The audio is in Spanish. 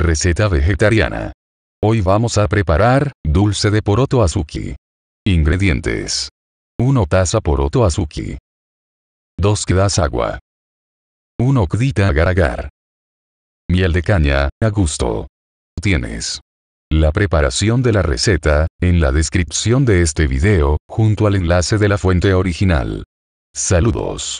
Receta vegetariana. Hoy vamos a preparar dulce de poroto azuki. Ingredientes. 1 taza poroto azuki. 2 quedas agua. 1 kdita agar agar. Miel de caña, a gusto. Tienes. La preparación de la receta, en la descripción de este video, junto al enlace de la fuente original. Saludos.